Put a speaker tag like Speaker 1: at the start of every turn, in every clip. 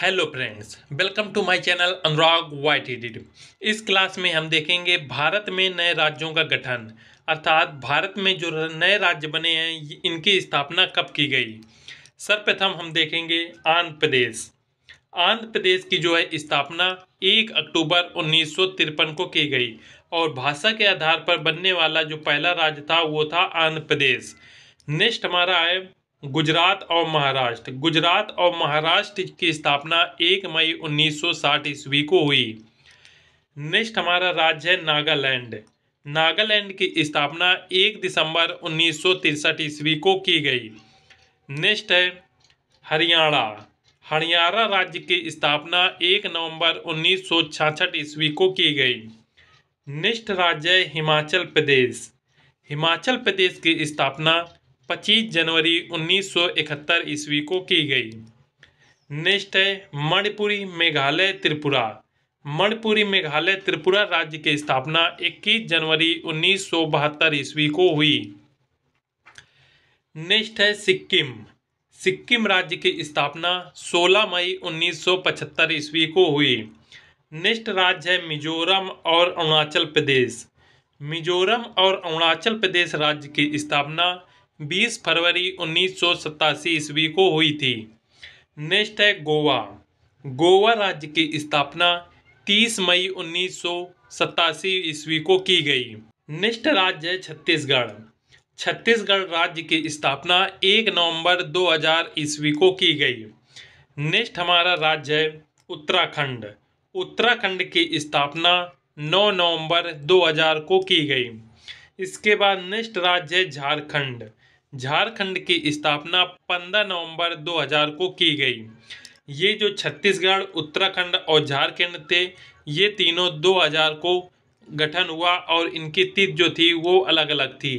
Speaker 1: hello friends welcome to my channel Anurag white edit इस class में हम देखेंगे भारत में नए राज्यों का गठन अर्थात भारत में जो नए राज्य बने हैं इनकी स्थापना कब की गई सर्वप्रथम हम देखेंगे आंध्र प्रदेश आंध्र प्रदेश की जो है स्थापना 1 अक्टूबर उन्नीस को की गई और भाषा के आधार पर बनने वाला जो पहला राज्य था वो था आंध्र प्रदेश नेक्स्ट हमारा है गुजरात और महाराष्ट्र गुजरात और महाराष्ट्र की स्थापना 1 मई 1960 ईस्वी को हुई नेक्स्ट हमारा राज्य है नागालैंड नागालैंड की स्थापना 1 दिसंबर उन्नीस ईस्वी को की गई नेक्स्ट है हरियाणा हरियाणा राज्य की स्थापना 1 नवंबर उन्नीस ईस्वी को की गई नेक्स्ट राज्य है हिमाचल प्रदेश हिमाचल प्रदेश की स्थापना 25 जनवरी 1971 ईस्वी को की गई नेक्स्ट है मणिपुरी मेघालय त्रिपुरा मणिपुरी मेघालय त्रिपुरा राज्य की स्थापना 21 जनवरी 1972 ईस्वी को हुई नेक्स्ट है सिक्किम सिक्किम राज्य की स्थापना 16 मई 1975 ईस्वी को हुई नेक्स्ट राज्य है मिजोरम और अरुणाचल प्रदेश मिजोरम और अरुणाचल प्रदेश राज्य की स्थापना 20 फरवरी उन्नीस ईस्वी को हुई थी नेक्स्ट है गोवा गोवा राज्य की स्थापना 30 मई उन्नीस ईस्वी को की गई नेक्स्ट राज्य है छत्तीसगढ़ छत्तीसगढ़ राज्य की स्थापना 1 नवंबर 2000 ईस्वी को की गई नेक्स्ट हमारा राज्य है उत्तराखंड उत्तराखंड की स्थापना 9 नवंबर 2000 को की गई इसके बाद नेक्स्ट राज्य है झारखंड झारखंड की स्थापना 15 नवंबर 2000 को की गई ये जो छत्तीसगढ़ उत्तराखंड और झारखंड थे ये तीनों 2000 को गठन हुआ और इनकी तिथि जो थी वो अलग अलग थी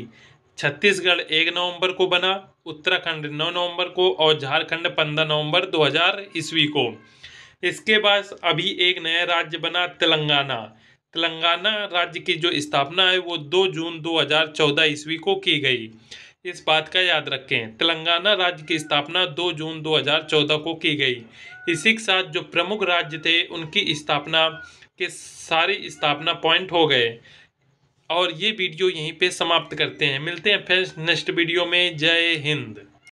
Speaker 1: छत्तीसगढ़ एक नवंबर को बना उत्तराखंड नौ नवंबर को और झारखंड पंद्रह नवंबर दो हज़ार ईस्वी को इसके बाद अभी एक नया राज्य बना तेलंगाना तेलंगाना राज्य की जो स्थापना है वो दो जून दो हजार चौदह ईस्वी को की गई इस बात का याद रखें तेलंगाना राज्य की स्थापना 2 जून 2014 को की गई इसी के साथ जो प्रमुख राज्य थे उनकी स्थापना के सारी स्थापना पॉइंट हो गए और ये वीडियो यहीं पे समाप्त करते हैं मिलते हैं फिर नेक्स्ट वीडियो में जय हिंद